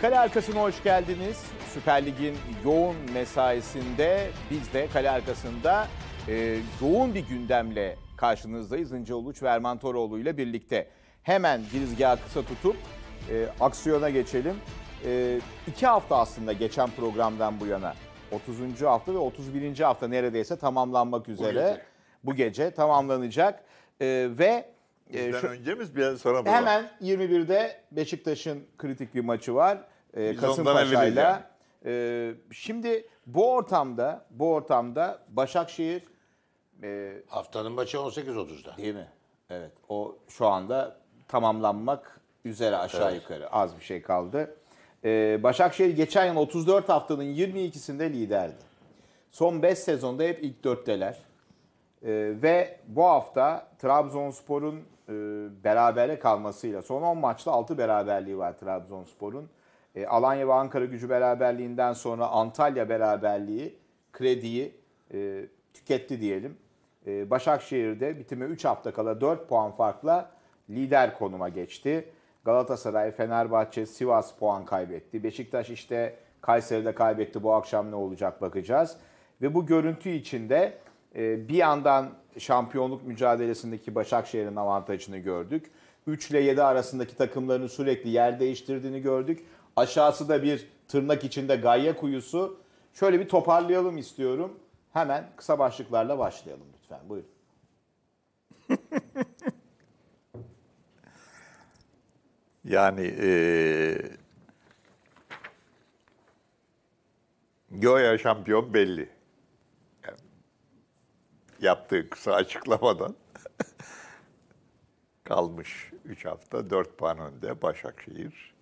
Kale Arkası'na hoş geldiniz. Süper Lig'in yoğun mesaisinde biz de Kale Arkası'nda e, yoğun bir gündemle karşınızdayız. İnce Uluç ve Erman Toroğlu ile birlikte. Hemen girizgahı kısa tutup e, aksiyona geçelim. E, iki hafta aslında geçen programdan bu yana. 30. hafta ve 31. hafta neredeyse tamamlanmak üzere. Bu gece, bu gece tamamlanacak. E, ve Bizden ee, şu, önce mi bizden sonra mı? Hemen 21'de Beşiktaş'ın kritik bir maçı var. E, Kasımpaşa'yla. E, şimdi bu ortamda bu ortamda Başakşehir e, haftanın maçı 18.30'da. Değil mi? Evet. O şu anda tamamlanmak üzere aşağı evet. yukarı az bir şey kaldı. Ee, Başakşehir geçen yıl 34 haftanın 22'sinde liderdi. Son 5 sezonda hep ilk 4'teler. Ee, ve bu hafta Trabzonspor'un e, berabere kalmasıyla son 10 maçta 6 beraberliği var Trabzonspor'un. E, Alanya ve Ankara gücü beraberliğinden sonra Antalya beraberliği krediyi e, tüketti diyelim. E, Başakşehir'de bitime 3 hafta kala 4 puan farkla lider konuma geçti. Galatasaray, Fenerbahçe, Sivas puan kaybetti. Beşiktaş işte Kayseri'de kaybetti. Bu akşam ne olacak bakacağız. Ve bu görüntü içinde ee, bir yandan şampiyonluk mücadelesindeki Başakşehir'in avantajını gördük. 3 ile 7 arasındaki takımların sürekli yer değiştirdiğini gördük. Aşağısı da bir tırnak içinde gayya kuyusu. Şöyle bir toparlayalım istiyorum. Hemen kısa başlıklarla başlayalım lütfen. Buyurun. yani ee, Göya şampiyon belli yaptığı kısa açıklamadan kalmış 3 hafta 4 puan önde Başakşehir.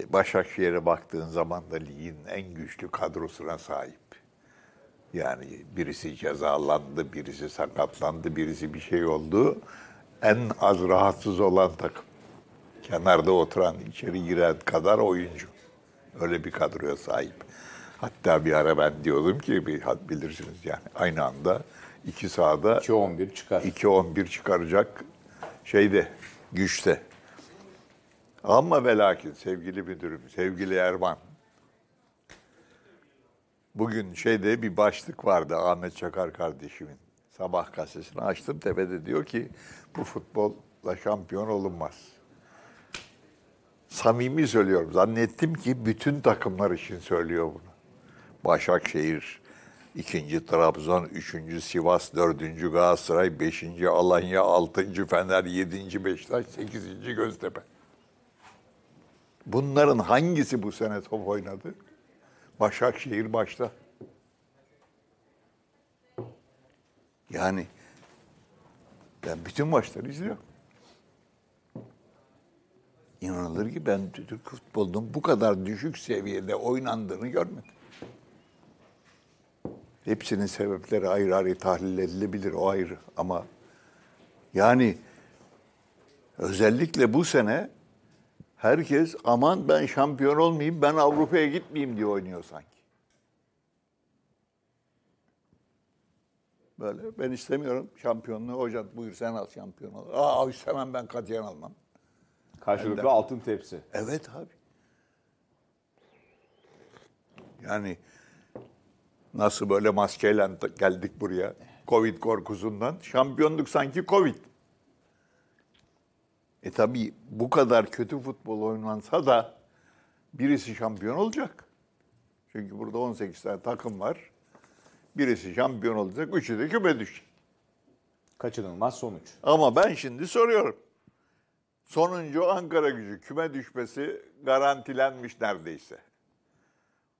E, Başakşehir'e baktığın zaman da ligin en güçlü kadrosuna sahip. Yani birisi cezalandı, birisi sakatlandı, birisi bir şey oldu. En az rahatsız olan takım. Kenarda oturan, içeri giren kadar oyuncu. Öyle bir kadroya sahip. Hatta bir ara ben diyordum ki, bilirsiniz yani aynı anda iki sahada 2-11 çıkar. 2-11 çıkaracak şeyde, güçte. Ama ve lakin sevgili müdürüm, sevgili Erman. Bugün şeyde bir başlık vardı Ahmet Çakar kardeşimin. Sabah gazetesini açtım tepede diyor ki bu futbolla şampiyon olunmaz. Samimi söylüyorum. Zannettim ki bütün takımlar için söylüyor bunu. Başakşehir, İkinci Trabzon, üçüncü Sivas, dördüncü Galatasaray, beşinci Alanya, altıncı Fener, yedinci Beşiktaş, sekizinci Göztepe. Bunların hangisi bu sene top oynadı? Başakşehir başta. Yani ben bütün maçları izliyorum. İnanılır ki ben Türk futbolunun bu kadar düşük seviyede oynandığını görmedim. Hepsinin sebepleri ayrı ayrı tahlil edilebilir o ayrı ama yani özellikle bu sene herkes aman ben şampiyon olmayayım, ben Avrupa'ya gitmeyeyim diye oynuyor sanki. Böyle ben istemiyorum şampiyonluğu. Hocam buyur sen al şampiyon ol. Aa istemem ben Katya'nı almam. Karşılıklı altın tepsi. Evet abi. Yani Nasıl böyle maskeyle geldik buraya? Covid korkusundan. Şampiyonluk sanki Covid. E tabii bu kadar kötü futbol oynansa da birisi şampiyon olacak. Çünkü burada 18 tane takım var. Birisi şampiyon olacak, üçü de küme düşecek. Kaçınılmaz sonuç. Ama ben şimdi soruyorum. Sonuncu Ankara gücü küme düşmesi garantilenmiş neredeyse.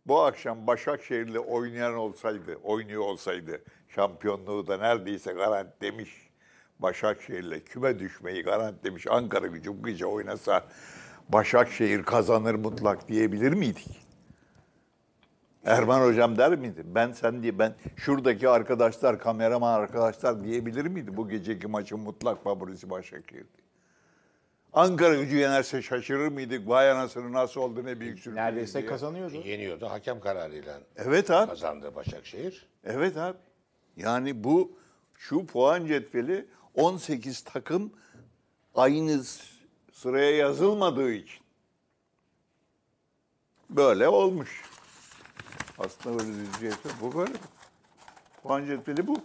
Bu akşam Başakşehir'le oynayan olsaydı, oynuyor olsaydı şampiyonluğu da neredeyse garantilemiş. Başakşehir'le küme düşmeyi garantilemiş Ankara gücü bu gece oynasa Başakşehir kazanır mutlak diyebilir miydik? Erman hocam der miydi? Ben sen diye ben şuradaki arkadaşlar kameraman arkadaşlar diyebilir miydi bu geceki maçın mutlak favorisi Başakşehir diye? Ankara gücü yenerse şaşırır mıydık? Vay anasını nasıl oldu ne büyük sürpriz Neredeyse diye. kazanıyordu. E, yeniyordu hakem kararıyla. Evet abi. Kazandı Başakşehir. Evet abi. Yani bu şu puan cetveli 18 takım aynı sıraya yazılmadığı için. Böyle olmuş. Aslında öyle düzgüyete bu böyle. Puan cetveli bu.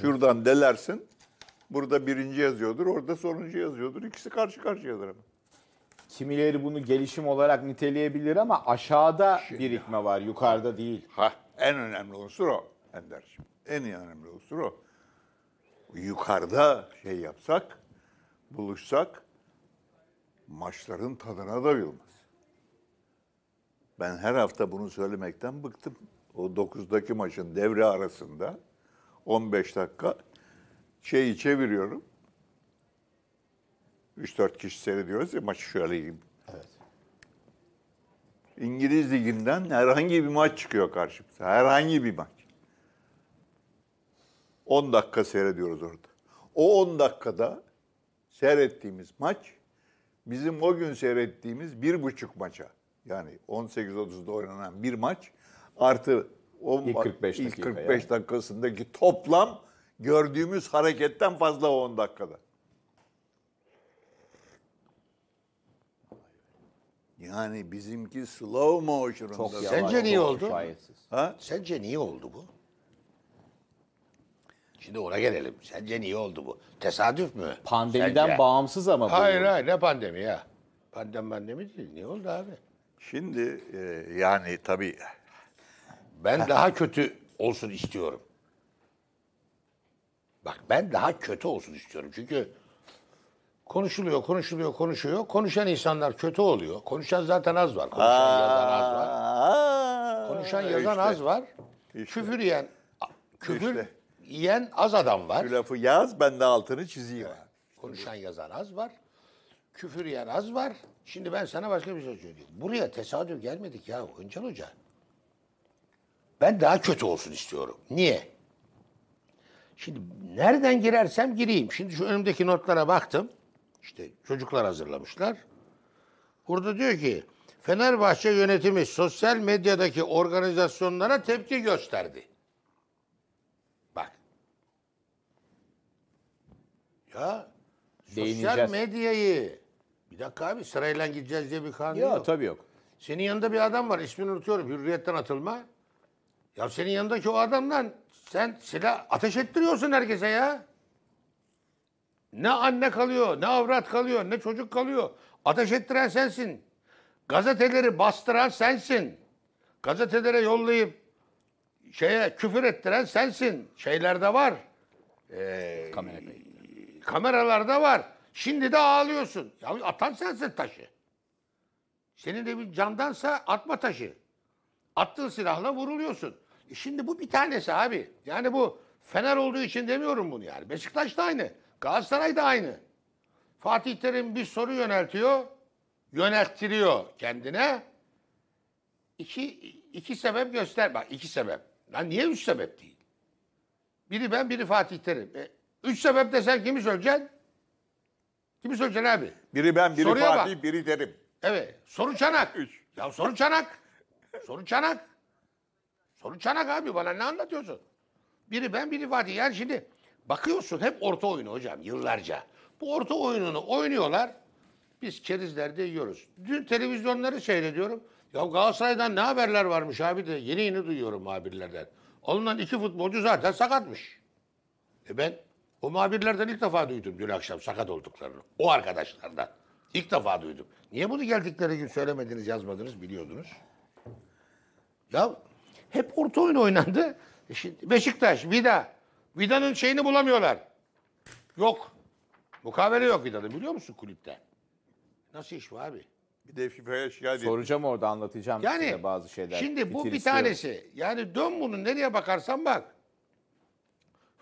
Şuradan delersin. Burada birinci yazıyordur, orada sonuncu yazıyordur. İkisi karşı karşıyadır ama. Kimileri bunu gelişim olarak niteleyebilir ama aşağıda Şimdi, birikme var, yukarıda değil. Ha, en önemli unsur o Ender'ciğim. En önemli unsur o. Yukarıda şey yapsak, buluşsak maçların tadına da doyulmaz. Ben her hafta bunu söylemekten bıktım. O 9'daki maçın devre arasında 15 dakika şeyi çeviriyorum. 3-4 kişi seyrediyoruz ya maçı şöyle yiyeyim. Evet. İngiliz liginden herhangi bir maç çıkıyor karşımıza. Herhangi bir maç. 10 dakika seyrediyoruz orada. O 10 dakikada seyrettiğimiz maç bizim o gün seyrettiğimiz bir buçuk maça. Yani 18-30'da oynanan bir maç artı o ilk 45, ilk 45 dakikasındaki toplam gördüğümüz hareketten fazla o 10 dakikada. Yani bizimki slow motion'da. Çok yavaş, Sence niye oldu? Ha? Sence niye oldu bu? Şimdi ona gelelim. Sence niye oldu bu? Tesadüf mü? Pandemiden Sence? bağımsız ama. bu. hayır hayır ne pandemi ya? Pandem pandemi değil. Niye oldu abi? Şimdi e, yani tabii. Ben daha kötü olsun istiyorum. Bak ben daha kötü olsun istiyorum. Çünkü konuşuluyor, konuşuluyor, konuşuyor. Konuşan insanlar kötü oluyor. Konuşan zaten az var. Konuşan yazan az var. Konuşan yazan işte. az var. İşte. Küfür yiyen, küfür işte. yiyen az adam var. Şu lafı yaz, ben de altını çizeyim. Evet. Konuşan yazan az var. Küfür yiyen az var. Şimdi ben sana başka bir şey söyleyeyim. Buraya tesadüf gelmedik ya Öncan Hoca. Ben daha kötü olsun istiyorum. Niye? Şimdi nereden girersem gireyim. Şimdi şu önümdeki notlara baktım. İşte çocuklar hazırlamışlar. Burada diyor ki Fenerbahçe yönetimi sosyal medyadaki organizasyonlara tepki gösterdi. Bak. Ya sosyal Değineceğiz. medyayı bir dakika abi sırayla gideceğiz diye bir kanun yok. Yok tabii yok. Senin yanında bir adam var ismini unutuyorum. Hürriyetten atılma. Ya senin yanındaki o adamdan sen silah ateş ettiriyorsun herkese ya. Ne anne kalıyor, ne avrat kalıyor, ne çocuk kalıyor. Ateş ettiren sensin. Gazeteleri bastıran sensin. Gazetelere yollayıp şeye küfür ettiren sensin. Şeylerde var. Ee, Kamera kameralarda var. Şimdi de ağlıyorsun. Ya atan sensin taşı. Senin de bir candansa atma taşı. Attığın silahla vuruluyorsun şimdi bu bir tanesi abi. Yani bu Fener olduğu için demiyorum bunu yani. Beşiktaş da aynı. Galatasaray da aynı. Fatih Terim bir soru yöneltiyor. Yönelttiriyor kendine. İki, iki sebep göster. Bak iki sebep. Lan niye üç sebep değil? Biri ben, biri Fatih Terim. E, üç sebep desen kimi söyleyeceksin? Kimi söyleyeceksin abi? Biri ben, biri Soruya Fatih, bak. biri Terim. Evet. Soru çanak. Üç. Ya soru çanak. soru çanak. Soru çanak abi bana ne anlatıyorsun? Biri ben biri Fatih. Yani şimdi bakıyorsun hep orta oyunu hocam yıllarca. Bu orta oyununu oynuyorlar. Biz kerizlerde yiyoruz. Dün televizyonları seyrediyorum. Ya Galatasaray'dan ne haberler varmış abi de yeni yeni duyuyorum muhabirlerden. Alınan iki futbolcu zaten sakatmış. E ben o muhabirlerden ilk defa duydum dün akşam sakat olduklarını. O arkadaşlardan. İlk defa duydum. Niye bunu geldikleri gün söylemediniz, yazmadınız, biliyordunuz? Ya hep orta oyun oynandı. E şimdi Beşiktaş, Vida. Vida'nın şeyini bulamıyorlar. Yok. Mukavele yok Vida'da biliyor musun kulüpte? Nasıl iş bu abi? Bir de FIFA'ya şikayet edin. Soracağım orada anlatacağım yani, size bazı şeyler. Şimdi bu bir tanesi. Yani dön bunu nereye bakarsan bak.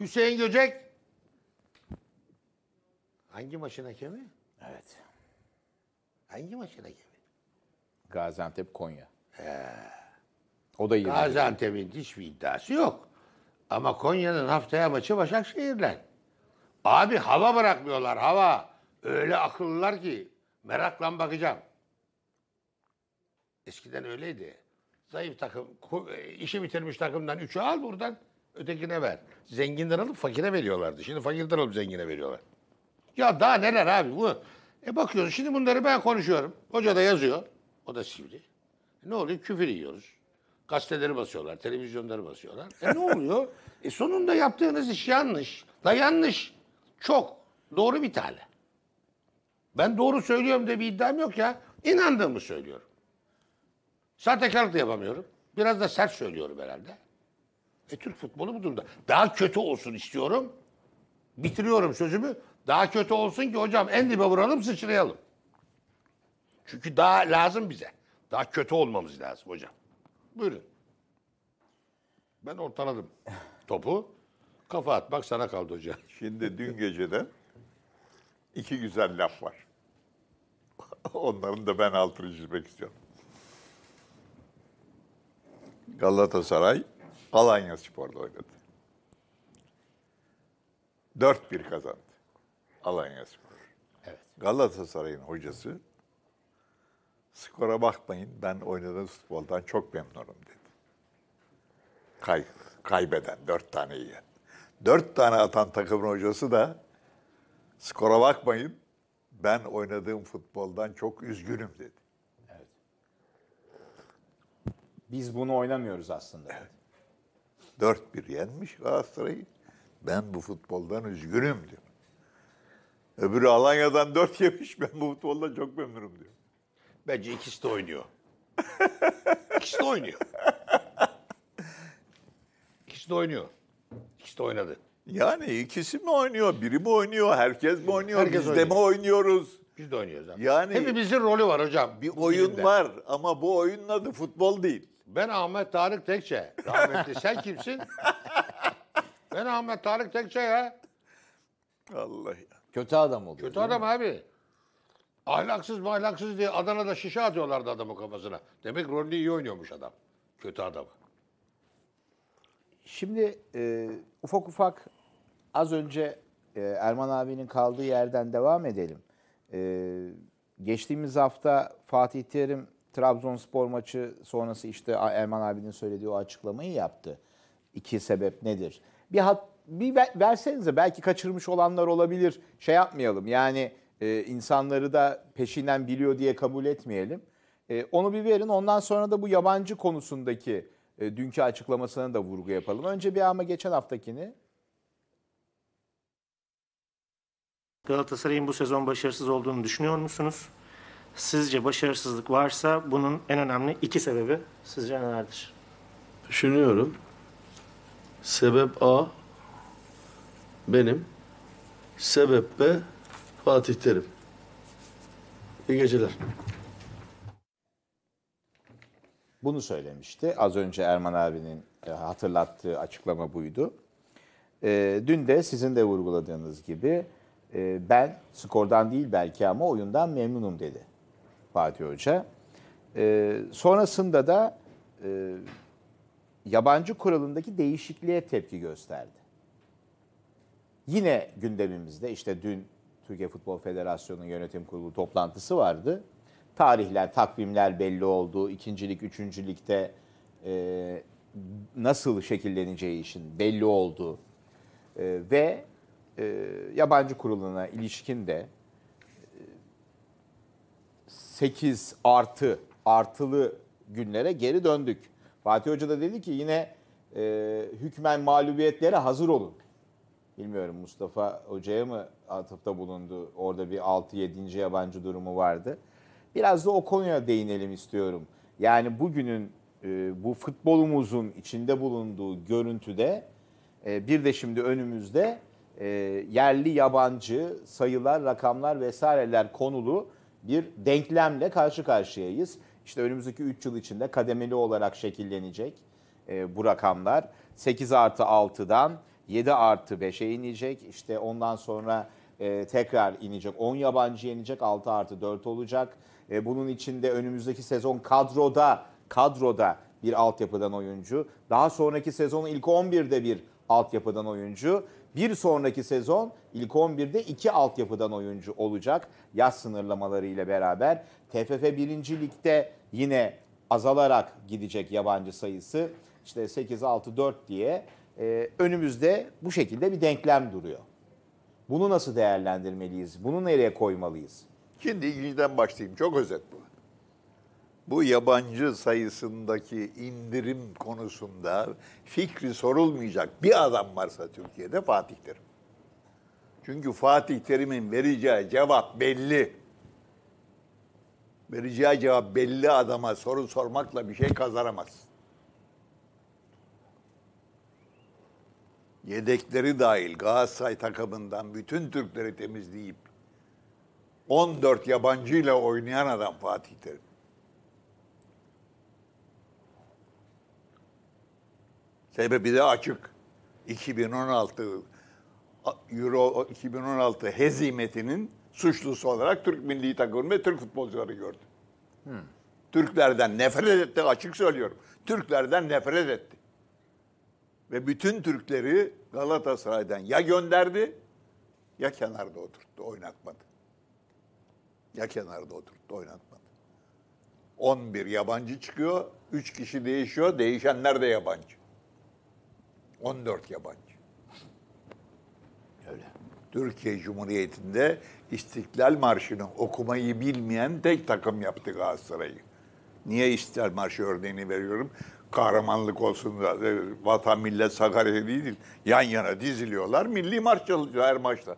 Hüseyin Göcek. Hangi maçın hakemi? Evet. Hangi maçın hakemi? Gaziantep Konya. He. O da iyi. Gaziantep'in hiçbir iddiası yok. Ama Konya'nın haftaya maçı Başakşehir'le. Abi hava bırakmıyorlar hava. Öyle akıllılar ki merakla bakacağım. Eskiden öyleydi. Zayıf takım, e, işi bitirmiş takımdan üçü al buradan ötekine ver. Zenginden alıp fakire veriyorlardı. Şimdi fakirden alıp zengine veriyorlar. Ya daha neler abi bu? E bakıyoruz şimdi bunları ben konuşuyorum. Hoca da yazıyor. O da sivri. Ne oluyor? Küfür yiyoruz. Gazeteleri basıyorlar, televizyonları basıyorlar. E ne oluyor? E sonunda yaptığınız iş yanlış. Da yanlış. Çok. Doğru bir tane. Ben doğru söylüyorum diye bir iddiam yok ya. İnandığımı söylüyorum. Sahtekarlık da yapamıyorum. Biraz da sert söylüyorum herhalde. E Türk futbolu bu durumda. Daha kötü olsun istiyorum. Bitiriyorum sözümü. Daha kötü olsun ki hocam en dibe vuralım sıçrayalım. Çünkü daha lazım bize. Daha kötü olmamız lazım hocam. Buyurun. Ben ortaladım topu. Kafa at bak sana kaldı hocam. Şimdi dün geceden iki güzel laf var. Onların da ben altını çizmek istiyorum. Galatasaray Alanya Spor'da oynadı. 4-1 kazandı Alanya Spor. Evet. Galatasaray'ın hocası skora bakmayın ben oynadığınız futboldan çok memnunum dedi. Kay, kaybeden, dört tane yiyen. Dört tane atan takımın hocası da skora bakmayın ben oynadığım futboldan çok üzgünüm dedi. Evet. Biz bunu oynamıyoruz aslında. Dört bir 1 yenmiş Galatasaray'ı. Ben bu futboldan üzgünüm diyor. Öbürü Alanya'dan dört yemiş ben bu futboldan çok memnunum diyor. Bence ikisi de oynuyor. İkisi de oynuyor. İkisi de oynuyor. İkisi de oynadı. Yani ikisi mi oynuyor, biri mi oynuyor, herkes mi oynuyor, Herkes biz de mi oynuyoruz? Biz de oynuyoruz abi. Yani Hepimizin rolü var hocam. bir oyun filmde. var ama bu oyunun adı futbol değil. Ben Ahmet Tarık Tekçe. Rahmetli sen kimsin? ben Ahmet Tarık Tekçe ya. Allah ya. Kötü adam oluyor. Kötü değil mi? adam abi. Ahlaksız ahlaksız diye Adana'da şişe atıyorlardı adamın kafasına. Demek rolünü iyi oynuyormuş adam. Kötü adamı. Şimdi e, ufak ufak az önce e, Erman abinin kaldığı yerden devam edelim. E, geçtiğimiz hafta Fatih Terim Trabzonspor maçı sonrası işte Erman abinin söylediği o açıklamayı yaptı. İki sebep nedir? Bir hat bir versenize belki kaçırmış olanlar olabilir. Şey yapmayalım yani e, insanları da peşinden biliyor diye kabul etmeyelim. E, onu bir verin ondan sonra da bu yabancı konusundaki e, dünkü açıklamasına da vurgu yapalım. Önce bir ama geçen haftakini. Galatasaray'ın bu sezon başarısız olduğunu düşünüyor musunuz? Sizce başarısızlık varsa bunun en önemli iki sebebi sizce nelerdir? Düşünüyorum. Sebep A benim. Sebep B Fatih Terim. İyi geceler. Bunu söylemişti. Az önce Erman abinin e, hatırlattığı açıklama buydu. E, dün de sizin de vurguladığınız gibi e, ben skordan değil belki ama oyundan memnunum dedi Fatih Hoca. sonrasında da yabancı kuralındaki değişikliğe tepki gösterdi. Yine gündemimizde işte dün Türkiye Futbol Federasyonu Yönetim Kurulu toplantısı vardı. Tarihler, takvimler belli oldu. İkincilik, üçüncülükte e, nasıl şekilleneceği için belli oldu. E, ve e, yabancı kuruluna ilişkin de 8 e, artı artılı günlere geri döndük. Fatih Hoca da dedi ki yine e, hükmen mağlubiyetlere hazır olun. Bilmiyorum Mustafa Hoca'ya mı atıfta bulundu. Orada bir 6-7. yabancı durumu vardı. Biraz da o konuya değinelim istiyorum. Yani bugünün e, bu futbolumuzun içinde bulunduğu görüntüde e, bir de şimdi önümüzde e, yerli yabancı sayılar, rakamlar vesaireler konulu bir denklemle karşı karşıyayız. İşte önümüzdeki 3 yıl içinde kademeli olarak şekillenecek e, bu rakamlar. 8 artı 6'dan 7 artı 5'e inecek. İşte ondan sonra e, tekrar inecek. 10 yabancı yenecek 6 artı 4 olacak. E, bunun içinde önümüzdeki sezon kadroda kadroda bir altyapıdan oyuncu. Daha sonraki sezon ilk 11'de bir altyapıdan oyuncu. Bir sonraki sezon ilk 11'de iki altyapıdan oyuncu olacak yaz sınırlamaları ile beraber. TFF 1. Lig'de yine azalarak gidecek yabancı sayısı. İşte 8-6-4 diye e, önümüzde bu şekilde bir denklem duruyor. Bunu nasıl değerlendirmeliyiz? Bunu nereye koymalıyız? Şimdi ilgiden başlayayım. Çok özet bu. Bu yabancı sayısındaki indirim konusunda fikri sorulmayacak bir adam varsa Türkiye'de Fatih Terim. Çünkü Fatih Terim'in vereceği cevap belli. Vereceği cevap belli adama soru sormakla bir şey kazanamazsın. yedekleri dahil Galatasaray takımından bütün Türkleri temizleyip 14 yabancıyla oynayan adam Fatih Terim. Sebebi de açık. 2016 Euro 2016 hezimetinin suçlusu olarak Türk milli takımını ve Türk futbolcuları gördü. Hmm. Türklerden nefret etti açık söylüyorum. Türklerden nefret etti. Ve bütün Türkleri Galatasaray'dan ya gönderdi ya kenarda oturttu, oynatmadı. Ya kenarda oturttu, oynatmadı. 11 yabancı çıkıyor, 3 kişi değişiyor, değişenler de yabancı. 14 yabancı. Öyle. Türkiye Cumhuriyeti'nde İstiklal Marşı'nı okumayı bilmeyen tek takım yaptı Galatasaray'ı. Niye İstiklal Marşı örneğini veriyorum? kahramanlık olsun da e, vatan millet Sakarya değil. Yan yana diziliyorlar. Milli marş çalıyor her maçta.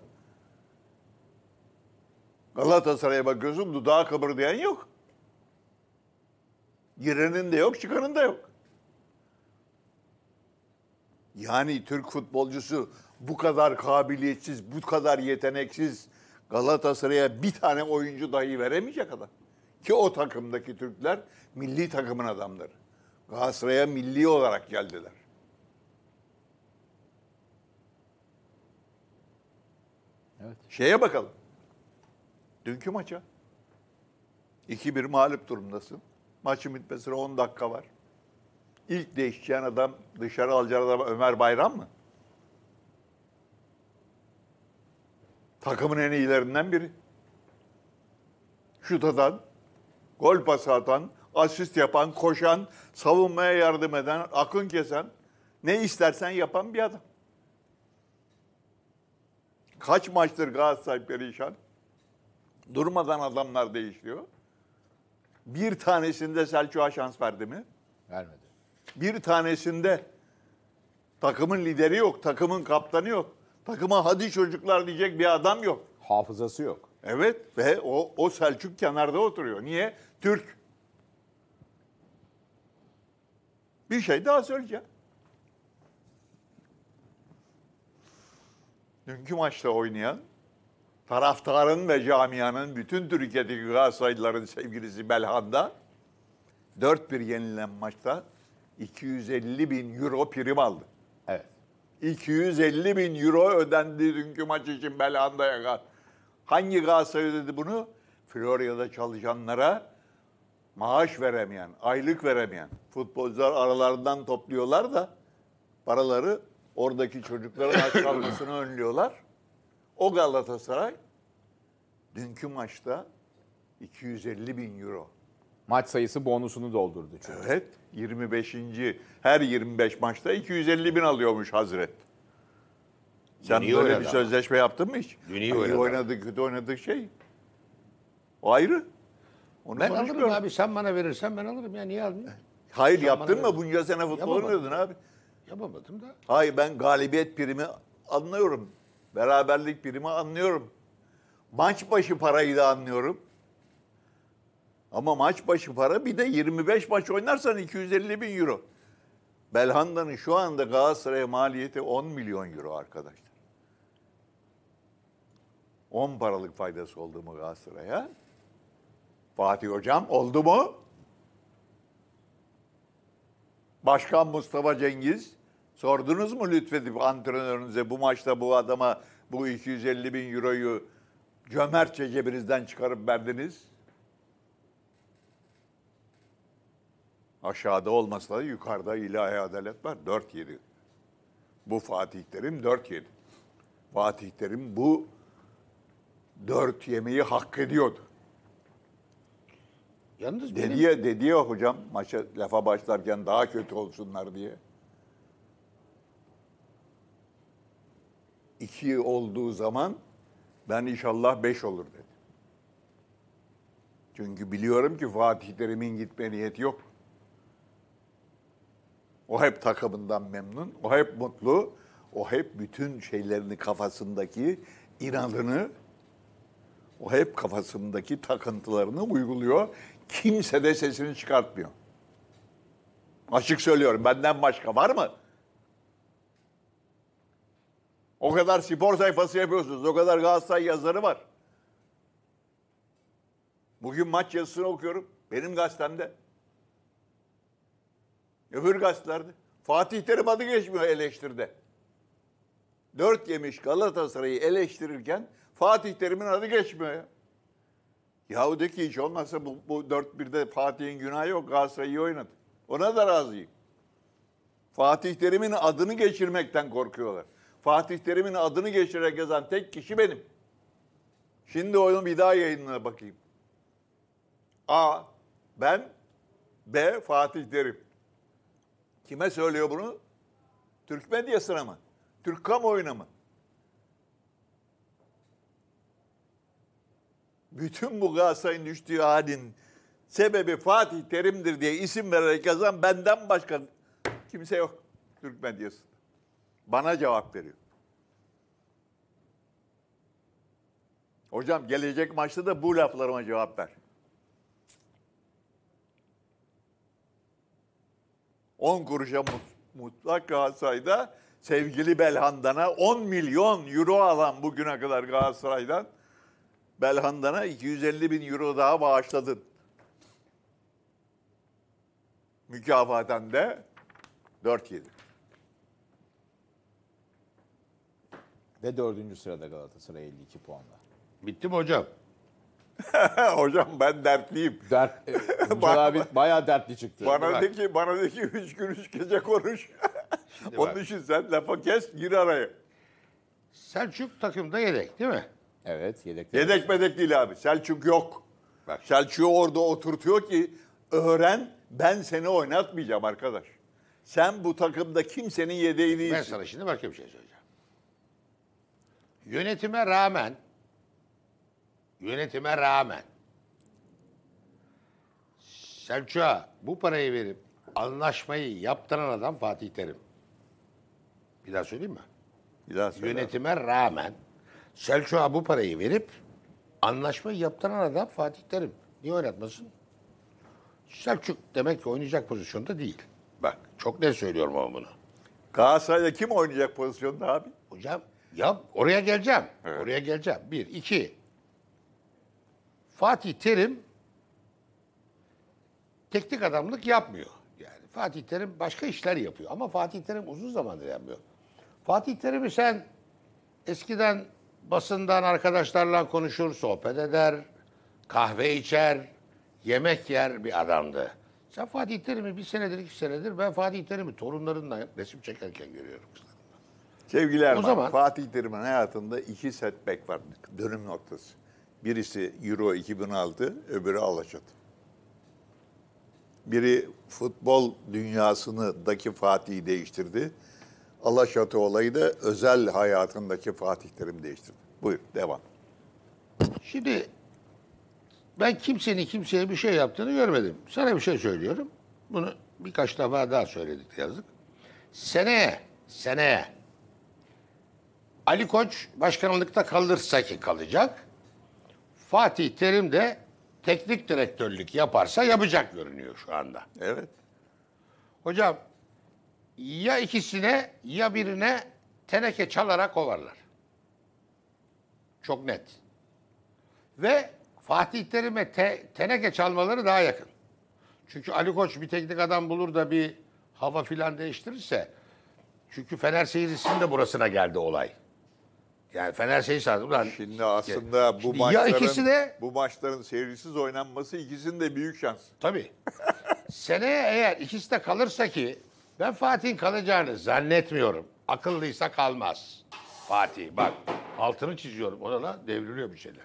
Galatasaray'a bak gözüm, dudağı kıpırdayan yok. Girenin de yok, çıkanın da yok. Yani Türk futbolcusu bu kadar kabiliyetsiz, bu kadar yeteneksiz Galatasaray'a bir tane oyuncu dahi veremeyecek adam. Ki o takımdaki Türkler milli takımın adamları. Galatasaray'a milli olarak geldiler. Evet. Şeye bakalım. Dünkü maça. 2-1 mağlup durumdasın. Maçın bitmesine 10 dakika var. İlk değişeceğin adam, dışarı alacağın adam Ömer Bayram mı? Takımın en iyilerinden biri. Şut atan, gol pası atan, asist yapan, koşan, savunmaya yardım eden, akın kesen, ne istersen yapan bir adam. Kaç maçtır Galatasaray perişan? Durmadan adamlar değişiyor. Bir tanesinde Selçuk'a şans verdi mi? Vermedi. Bir tanesinde takımın lideri yok, takımın kaptanı yok. Takıma hadi çocuklar diyecek bir adam yok. Hafızası yok. Evet ve o, o Selçuk kenarda oturuyor. Niye? Türk. Bir şey daha söyleyeceğim. Dünkü maçta oynayan taraftarın ve camianın bütün Türkiye'deki Galatasaraylıların sevgilisi Belhanda 4-1 yenilen maçta 250 bin euro prim aldı. Evet. 250 bin euro ödendi dünkü maç için Belhanda'ya. Hangi Galatasaray ödedi bunu? Florya'da çalışanlara maaş veremeyen, aylık veremeyen futbolcular aralarından topluyorlar da paraları oradaki çocukların aç kalmasını önlüyorlar. O Galatasaray dünkü maçta 250 bin euro. Maç sayısı bonusunu doldurdu çünkü. Evet. 25. her 25 maçta 250 bin alıyormuş Hazret. Sen Dünya böyle bir sözleşme yaptın mı hiç? Dünya oynadı. kötü oynadık şey. O ayrı. Onu ben alırım abi. Sen bana verirsen ben alırım. Ya niye almayayım? Hayır Sen yaptın mı? Bunca sene futbol oynuyordun abi. Yapamadım da. Hayır ben galibiyet primi anlıyorum. Beraberlik primi anlıyorum. Maç başı parayı da anlıyorum. Ama maç başı para bir de 25 maç oynarsan 250 bin euro. Belhanda'nın şu anda Galatasaray'a maliyeti 10 milyon euro arkadaşlar. 10 paralık faydası oldu mu Galatasaray'a? Fatih Hocam oldu mu? Başkan Mustafa Cengiz sordunuz mu lütfedip antrenörünüze bu maçta bu adama bu 250 bin euroyu cömertçe cebinizden çıkarıp verdiniz? Aşağıda olmasa da yukarıda ilahi adalet var. 4-7. Bu Fatih Terim 4-7. Fatih Terim bu dört yemeği hak ediyordu. Yalnız dedi, benim... dedi ya hocam maça lafa başlarken daha kötü olsunlar diye. İki olduğu zaman ben inşallah beş olur dedi. Çünkü biliyorum ki Fatih Terim'in gitme niyeti yok. O hep takımından memnun, o hep mutlu, o hep bütün şeylerini kafasındaki inadını, o hep kafasındaki takıntılarını uyguluyor. Kimse de sesini çıkartmıyor. Açık söylüyorum benden başka var mı? O kadar spor sayfası yapıyorsunuz. O kadar Galatasaray yazarı var. Bugün maç yazısını okuyorum. Benim gazetemde. Öbür gazetelerde. Fatih Terim adı geçmiyor eleştirde. Dört yemiş Galatasaray'ı eleştirirken Fatih Terim'in adı geçmiyor Yahu de ki hiç olmazsa bu, bu 4-1'de Fatih'in günahı yok. Galatasaray iyi oynadı. Ona da razıyım. Fatih Terim'in adını geçirmekten korkuyorlar. Fatih Terim'in adını geçirerek yazan tek kişi benim. Şimdi oyunun bir daha yayınına bakayım. A. Ben. B. Fatih Terim. Kime söylüyor bunu? Türk medyasına mı? Türk kamuoyuna mı? bütün bu Galatasaray'ın düştüğü halin sebebi Fatih Terim'dir diye isim vererek yazan benden başka kimse yok Türk medyasında. Bana cevap veriyor. Hocam gelecek maçta da bu laflarıma cevap ver. 10 kuruşa mutlak Galatasaray'da sevgili Belhanda'na 10 milyon euro alan bugüne kadar Galatasaray'dan Belhanda'na 250 bin euro daha bağışladın. Mükafaten de 4 yedi. Ve dördüncü sırada Galatasaray 52 puanla. Bitti mi hocam? hocam ben dertliyim. Dert, e, Umcan abi bayağı dertli çıktı. Bana de ki, bana de ki üç gün üç gece konuş. Onun için sen lafa kes, gir araya. Selçuk takımda yedek değil mi? Evet yedek. Yedek medek değil abi. Selçuk yok. Bak. Selçuk'u orada oturtuyor ki öğren ben seni oynatmayacağım arkadaş. Sen bu takımda kimsenin yedeği değilsin. Ben sana şimdi başka bir şey söyleyeceğim. Yönetime rağmen yönetime rağmen Selçuk'a bu parayı verip anlaşmayı yaptıran adam Fatih Terim. Bir daha söyleyeyim mi? Bir daha söyle. Yönetime rağmen Selçuk'a bu parayı verip anlaşmayı yaptıran adam Fatih Terim. Niye oynatmasın? Selçuk demek ki oynayacak pozisyonda değil. Bak çok ne söylüyorum ama bunu. Galatasaray'da kim oynayacak pozisyonda abi? Hocam ya oraya geleceğim. Evet. Oraya geleceğim. Bir, iki. Fatih Terim teknik adamlık yapmıyor. Yani Fatih Terim başka işler yapıyor. Ama Fatih Terim uzun zamandır yapmıyor. Fatih Terim'i sen eskiden basından arkadaşlarla konuşur, sohbet eder, kahve içer, yemek yer bir adamdı. Sen Fatih Terim'i bir senedir, iki senedir ben Fatih Terim'i torunlarından resim çekerken görüyorum. Sevgili Erman, o zaman, Fatih Terim'in hayatında iki setback var, dönüm noktası. Birisi Euro 2006, öbürü Alaçatı. Biri futbol dünyasındaki Fatih'i değiştirdi. Alaşatı olayı da özel hayatındaki Fatih Terim değiştirdi. Buyur devam. Şimdi ben kimsenin kimseye bir şey yaptığını görmedim. Sana bir şey söylüyorum. Bunu birkaç defa daha söyledik yazık. Seneye, seneye Ali Koç başkanlıkta kalırsa ki kalacak. Fatih Terim de teknik direktörlük yaparsa yapacak görünüyor şu anda. Evet. Hocam ya ikisine ya birine teneke çalarak kovarlar. Çok net. Ve Fatih Terim'e te, teneke çalmaları daha yakın. Çünkü Ali Koç bir teknik adam bulur da bir hava filan değiştirirse çünkü Fener seyircisinin de burasına geldi olay. Yani Fener seyircisi ulan. Şimdi aslında bu maçların ya ikisi de, bu maçların seyircisiz oynanması ikisinin de büyük şans. Tabii. Seneye eğer ikisi de kalırsa ki ben Fatih'in kalacağını zannetmiyorum. Akıllıysa kalmaz. Fatih bak altını çiziyorum. Ona da devriliyor bir şeyler.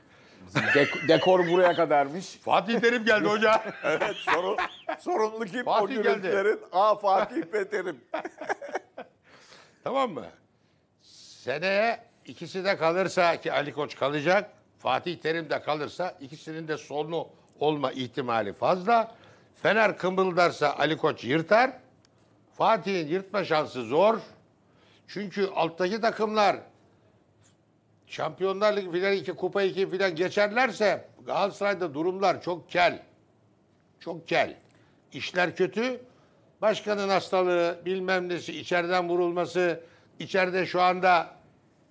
Dek- dekor buraya kadarmış. Fatih Terim geldi hoca. evet sorun, sorunlu kim? Fatih o geldi. A Fatih Terim. tamam mı? Seneye ikisi de kalırsa ki Ali Koç kalacak. Fatih Terim de kalırsa ikisinin de sonu olma ihtimali fazla. Fener kımıldarsa Ali Koç yırtar. Fatih'in yırtma şansı zor. Çünkü alttaki takımlar Şampiyonlar Ligi filan iki, Kupa iki filan geçerlerse Galatasaray'da durumlar çok kel. Çok kel. İşler kötü. Başkanın hastalığı, bilmem nesi, içeriden vurulması, içeride şu anda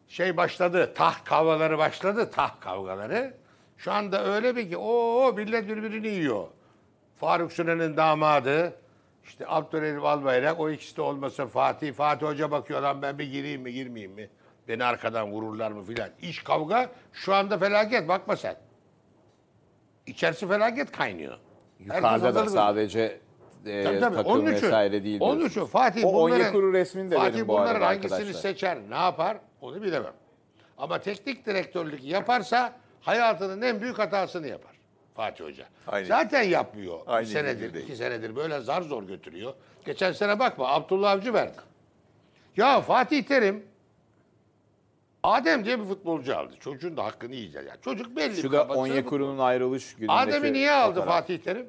şey başladı, taht kavgaları başladı, taht kavgaları. Şu anda öyle bir ki o millet birbirini yiyor. Faruk Sünen'in damadı, işte Abdülhalim Albayrak o ikisi de olmasa Fatih. Fatih Hoca bakıyor lan ben bir gireyim mi girmeyeyim mi? Beni arkadan vururlar mı filan. İş kavga şu anda felaket bakma sen. İçerisi felaket kaynıyor. Yukarıda da sadece e, tabii, tabii. takım onun için, vesaire değil. Onun diyorsunuz. için Fatih o bunların, kuru resmini de Fatih bunların hangisini seçer, ne yapar onu bilemem. Ama teknik direktörlük yaparsa hayatının en büyük hatasını yapar. Fatih Hoca. Aynı. Zaten yapmıyor. Aynı bir senedir, değil. iki senedir böyle zar zor götürüyor. Geçen sene bakma Abdullah Avcı verdi. Ya Fatih Terim Adem diye bir futbolcu aldı. Çocuğun da hakkını yiyeceğiz. Yani çocuk belli. Şu da Onyekuru'nun ayrılış günündeki... Adem'i niye aldı fotoğraf. Fatih Terim?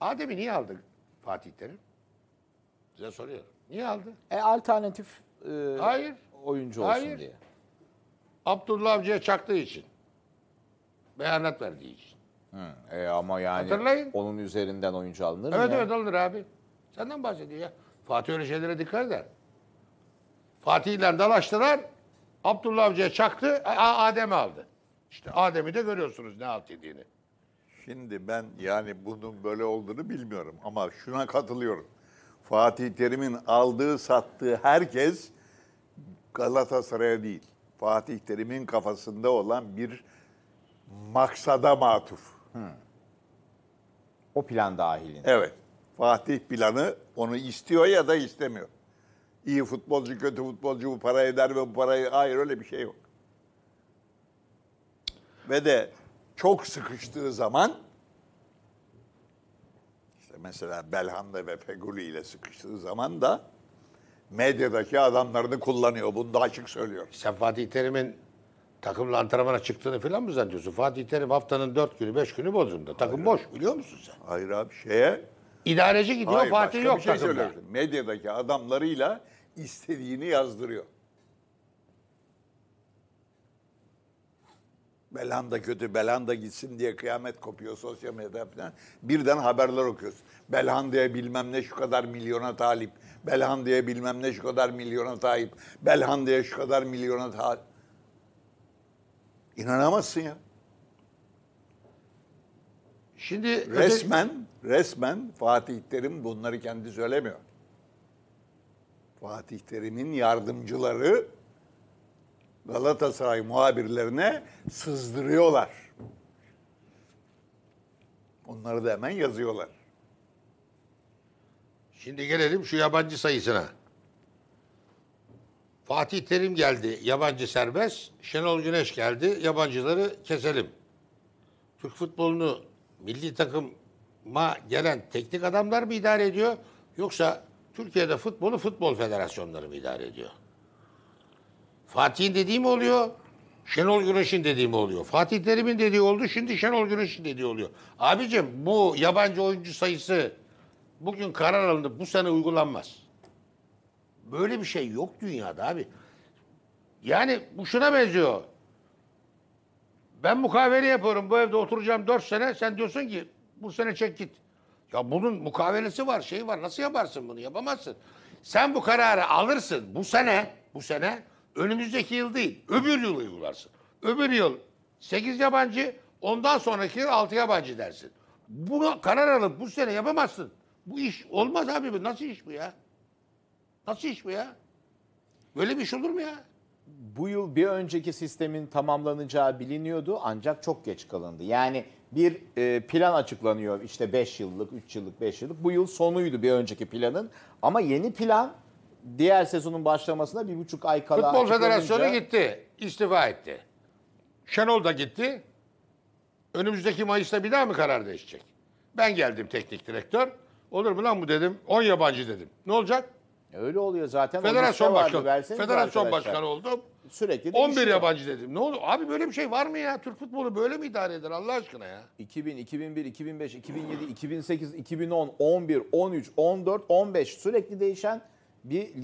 Adem'i niye aldı Fatih Terim? Size soruyorum. Niye aldı? E, alternatif e, Hayır. oyuncu olsun Hayır. diye. Abdullah Avcı'ya çaktığı için. Beyanat verdiği için. Hı, e ama yani Hatırlayın. onun üzerinden oyuncu alınır mı? Evet evet alınır abi. Senden bahsediyor ya. Fatih öyle şeylere dikkat eder. Fatih ile dalaştılar. Abdullah Avcı'ya çaktı. E, Adem'i aldı. İşte Adem'i de görüyorsunuz ne alt yediğini. Şimdi ben yani bunun böyle olduğunu bilmiyorum ama şuna katılıyorum. Fatih Terim'in aldığı sattığı herkes Galatasaray'a değil. Fatih Terim'in kafasında olan bir maksada matuf. Hmm. O plan dahilinde. Evet. Fatih planı onu istiyor ya da istemiyor. İyi futbolcu, kötü futbolcu bu parayı eder ve bu parayı... Hayır öyle bir şey yok. Ve de çok sıkıştığı zaman işte mesela Belhanda ve Feguli ile sıkıştığı zaman da medyadaki adamlarını kullanıyor. Bunu da açık söylüyor. Sen Terim'in Takımla antrenmana çıktığını falan mı zannediyorsun? Fatih Terim haftanın dört günü, beş günü Bodrum'da. Takım boş biliyor musun sen? Hayır abi şeye... İdareci gidiyor, Hayır, Fatih yok şey takımda. söylüyorsun. Medyadaki adamlarıyla istediğini yazdırıyor. Belanda kötü, Belanda gitsin diye kıyamet kopuyor sosyal medyada falan. Birden haberler okuyorsun. Belhanda'ya bilmem ne şu kadar milyona talip. Belhanda'ya bilmem ne şu kadar milyona talip. Belhanda'ya şu kadar milyona talip. İnanamazsın ya. Şimdi resmen öde... resmen Fatih Terim bunları kendi söylemiyor. Fatih Terim'in yardımcıları Galatasaray muhabirlerine sızdırıyorlar. Onları da hemen yazıyorlar. Şimdi gelelim şu yabancı sayısına. Fatih Terim geldi, yabancı serbest. Şenol Güneş geldi, yabancıları keselim. Türk futbolunu milli takıma gelen teknik adamlar mı idare ediyor? Yoksa Türkiye'de futbolu futbol federasyonları mı idare ediyor? Fatih'in dediği mi oluyor? Şenol Güneş'in dediği mi oluyor? Fatih Terim'in dediği oldu, şimdi Şenol Güneş'in dediği oluyor. Abicim bu yabancı oyuncu sayısı bugün karar alındı, bu sene uygulanmaz. Böyle bir şey yok dünyada abi. Yani bu şuna benziyor. Ben mukavele yapıyorum. Bu evde oturacağım dört sene. Sen diyorsun ki bu sene çek git. Ya bunun mukavelesi var, şeyi var. Nasıl yaparsın bunu? Yapamazsın. Sen bu kararı alırsın bu sene, bu sene önümüzdeki yıl değil, öbür yıl uygularsın. Öbür yıl 8 yabancı, ondan sonraki yıl 6 yabancı dersin. Bunu karar alıp bu sene yapamazsın. Bu iş olmaz abi. Nasıl iş bu ya? Nasıl iş bu ya? Böyle bir iş olur mu ya? Bu yıl bir önceki sistemin tamamlanacağı biliniyordu ancak çok geç kalındı. Yani bir e, plan açıklanıyor işte 5 yıllık, 3 yıllık, 5 yıllık. Bu yıl sonuydu bir önceki planın ama yeni plan diğer sezonun başlamasına bir buçuk ay kala Futbol Federasyonu gitti, istifa etti. Şenol da gitti. Önümüzdeki Mayıs'ta bir daha mı karar değişecek? Ben geldim teknik direktör. Olur mu lan bu dedim. 10 yabancı dedim. Ne olacak? Öyle oluyor zaten. Federasyon başkanı. Federasyon başkanı oldum. Sürekli 11 yabancı dedim. Ne oldu? Abi böyle bir şey var mı ya? Türk futbolu böyle mi idare eder Allah aşkına ya? 2000, 2001, 2005, 2007, 2008, 2010, 11, 13, 14, 15 sürekli değişen bir liste.